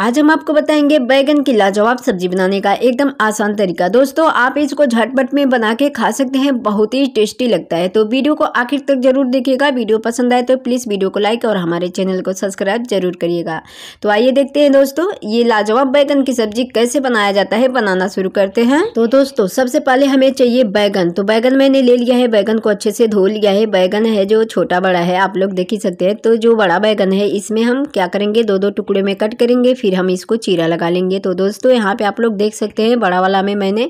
आज हम आपको बताएंगे बैगन की लाजवाब सब्जी बनाने का एकदम आसान तरीका दोस्तों आप इसको झटपट में बना के खा सकते हैं बहुत ही टेस्टी लगता है तो वीडियो को आखिर तक जरूर देखिएगा वीडियो पसंद आए तो प्लीज़ वीडियो को लाइक और हमारे चैनल को सब्सक्राइब जरूर करिएगा तो आइए देखते हैं दोस्तों ये लाजवाब बैगन की सब्जी कैसे बनाया जाता है बनाना शुरू करते हैं तो दोस्तों सबसे पहले हमें चाहिए बैगन तो बैगन मैंने ले लिया है बैगन को अच्छे से धो लिया है बैगन है जो छोटा बड़ा है आप लोग देख ही सकते हैं तो जो बड़ा बैगन है इसमें हम क्या करेंगे दो दो टुकड़े में कट करेंगे फिर हम इसको चीरा लगा लेंगे तो दोस्तों यहाँ पे आप लोग देख सकते हैं बड़ा वाला में मैंने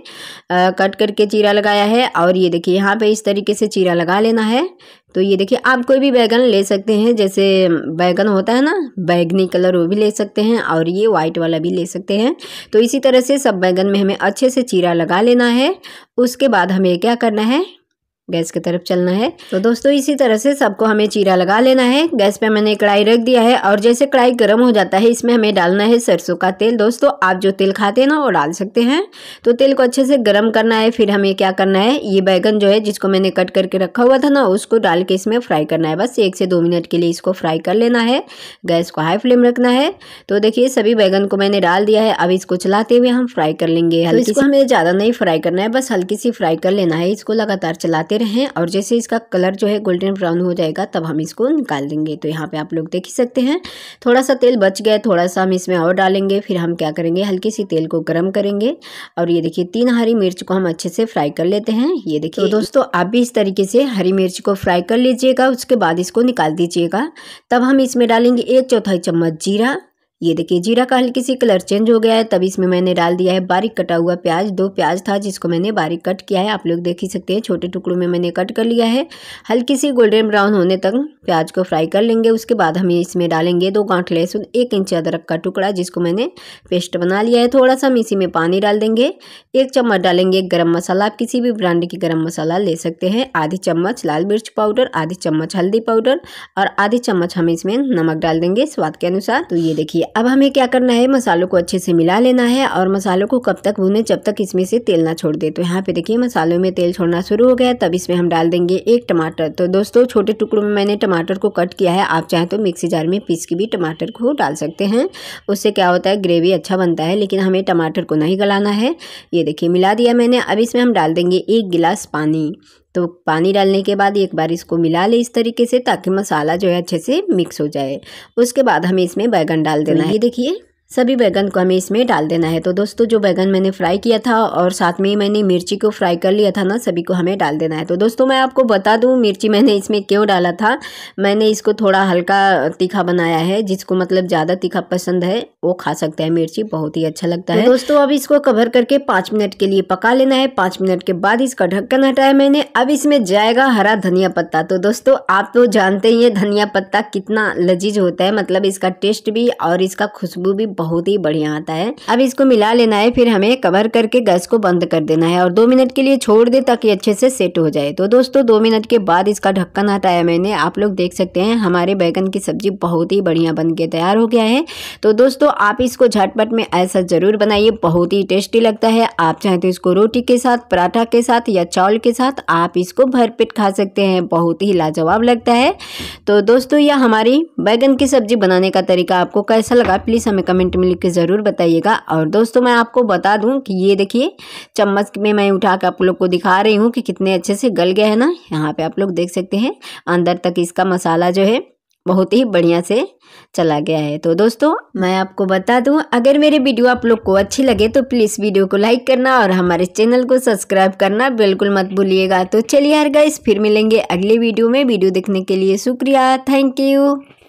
आ, कट करके चीरा लगाया है और ये देखिए यहाँ पे इस तरीके से चीरा लगा लेना है तो ये देखिए आप कोई भी बैगन ले सकते हैं जैसे बैगन होता है ना बैगनी कलर वो भी ले सकते हैं और ये वाइट वाला भी ले सकते हैं तो इसी तरह से सब बैगन में हमें अच्छे से चीरा लगा लेना है उसके बाद हमें क्या करना है गैस की तरफ चलना है तो दोस्तों इसी तरह से सबको हमें चीरा लगा लेना है गैस पे मैंने कढ़ाई रख दिया है और जैसे कढ़ाई गर्म हो जाता है इसमें हमें डालना है सरसों का तेल दोस्तों आप जो तेल खाते हैं ना वो डाल सकते हैं तो तेल को अच्छे से गर्म करना है फिर हमें क्या करना है ये बैगन जो है जिसको मैंने कट करके रखा हुआ था ना उसको डाल के इसमें फ्राई करना है बस एक से दो मिनट के लिए इसको फ्राई कर लेना है गैस को हाई फ्लेम रखना है तो देखिए सभी बैगन को मैंने डाल दिया है अब इसको चलाते हुए हम फ्राई कर लेंगे तो हल्की हमें ज़्यादा नहीं फ्राई करना है बस हल्की सी फ्राई कर लेना है इसको लगातार चलाते चलाते रहें और जैसे इसका कलर जो है गोल्डन ब्राउन हो जाएगा तब हम इसको निकाल देंगे तो यहाँ पे आप लोग देख ही सकते हैं थोड़ा सा तेल बच गया थोड़ा सा हम इसमें और डालेंगे फिर हम क्या करेंगे हल्की सी तेल को गर्म करेंगे और ये देखिए तीन हरी मिर्च को हम अच्छे से फ्राई कर लेते हैं ये देखिए तो दोस्तों आप भी इस तरीके से हरी मिर्च को फ्राई कर लीजिएगा उसके बाद इसको निकाल दीजिएगा तब हम इसमें डालेंगे एक चौथाई चम्मच जीरा ये देखिए जीरा का हल्की सी कलर चेंज हो गया है तब इसमें मैंने डाल दिया है बारीक कटा हुआ प्याज दो प्याज था जिसको मैंने बारीक कट किया है आप लोग देख ही सकते हैं छोटे टुकड़ों में मैंने कट कर लिया है हल्की सी गोल्डन ब्राउन होने तक प्याज को फ्राई कर लेंगे उसके बाद हम इसमें डालेंगे दो गांठ लहसुन एक इंच अदरक का टुकड़ा जिसको मैंने पेस्ट बना लिया है थोड़ा सा हम इसी में पानी डाल देंगे एक चम्मच डालेंगे गर्म मसाला आप किसी भी ब्रांड की गर्म मसाला ले सकते हैं आधी चम्मच लाल मिर्च पाउडर आधी चम्मच हल्दी पाउडर और आधी चम्मच हम इसमें नमक डाल देंगे स्वाद के अनुसार तो ये देखिए अब हमें क्या करना है मसालों को अच्छे से मिला लेना है और मसालों को कब तक भूने जब तक इसमें से तेल ना छोड़ दे तो यहाँ पे देखिए मसालों में तेल छोड़ना शुरू हो गया तब इसमें हम डाल देंगे एक टमाटर तो दोस्तों छोटे टुकड़ों में मैंने टमाटर को कट किया है आप चाहें तो मिक्सी जार में पीस के भी टमाटर को डाल सकते हैं उससे क्या होता है ग्रेवी अच्छा बनता है लेकिन हमें टमाटर को नहीं गलाना है ये देखिए मिला दिया मैंने अब इसमें हम डाल देंगे एक गिलास पानी तो पानी डालने के बाद एक बार इसको मिला ले इस तरीके से ताकि मसाला जो है अच्छे से मिक्स हो जाए उसके बाद हमें इसमें बैगन डाल देना तो है ये देखिए सभी बैगन को हमें इसमें डाल देना है तो दोस्तों जो बैगन मैंने फ्राई किया था और साथ में मैंने मिर्ची को फ्राई कर लिया था ना सभी को हमें डाल देना है तो दोस्तों मैं आपको बता दूँ मिर्ची मैंने इसमें क्यों डाला था मैंने इसको थोड़ा हल्का तीखा बनाया है जिसको मतलब ज़्यादा तीखा पसंद है वो खा सकता है मिर्ची बहुत ही अच्छा लगता तो है दोस्तों अब इसको कवर करके पाँच मिनट के लिए पका लेना है पाँच मिनट के बाद इसका ढक्कन हटाया मैंने अब इसमें जाएगा हरा धनिया पत्ता तो दोस्तों आप तो जानते ही धनिया पत्ता कितना लजीज होता है मतलब इसका टेस्ट भी और इसका खुशबू भी बहुत बहुत ही बढ़िया आता है अब इसको मिला लेना है फिर हमें कवर करके गैस को बंद कर देना है और दो मिनट के लिए छोड़ दे ताकि अच्छे से सेट हो जाए तो दोस्तों दो मिनट के बाद इसका ढक्कन हटाया मैंने आप लोग देख सकते हैं हमारे बैगन की सब्जी बहुत ही बढ़िया बन के तैयार हो गया है तो दोस्तों आप इसको झटपट में ऐसा ज़रूर बनाइए बहुत ही टेस्टी लगता है आप चाहें तो इसको रोटी के साथ पराठा के साथ या चावल के साथ आप इसको भरपेट खा सकते हैं बहुत ही लाजवाब लगता है तो दोस्तों यह हमारी बैगन की सब्जी बनाने का तरीका आपको कैसा लगा प्लीज़ हमें कमेंट कमेंट में लिख के ज़रूर बताइएगा और दोस्तों मैं आपको बता दूं कि ये देखिए चम्मच में मैं उठा कर आप लोग को दिखा रही हूँ कि कितने अच्छे से गल गया है ना यहाँ पे आप लोग देख सकते हैं अंदर तक इसका मसाला जो है बहुत ही बढ़िया से चला गया है तो दोस्तों मैं आपको बता दूं अगर मेरे वीडियो आप लोग को अच्छी लगे तो प्लीज़ वीडियो को लाइक करना और हमारे चैनल को सब्सक्राइब करना बिल्कुल मत भूलिएगा तो चलिए यार गाइस फिर मिलेंगे अगले वीडियो में वीडियो देखने के लिए शुक्रिया थैंक यू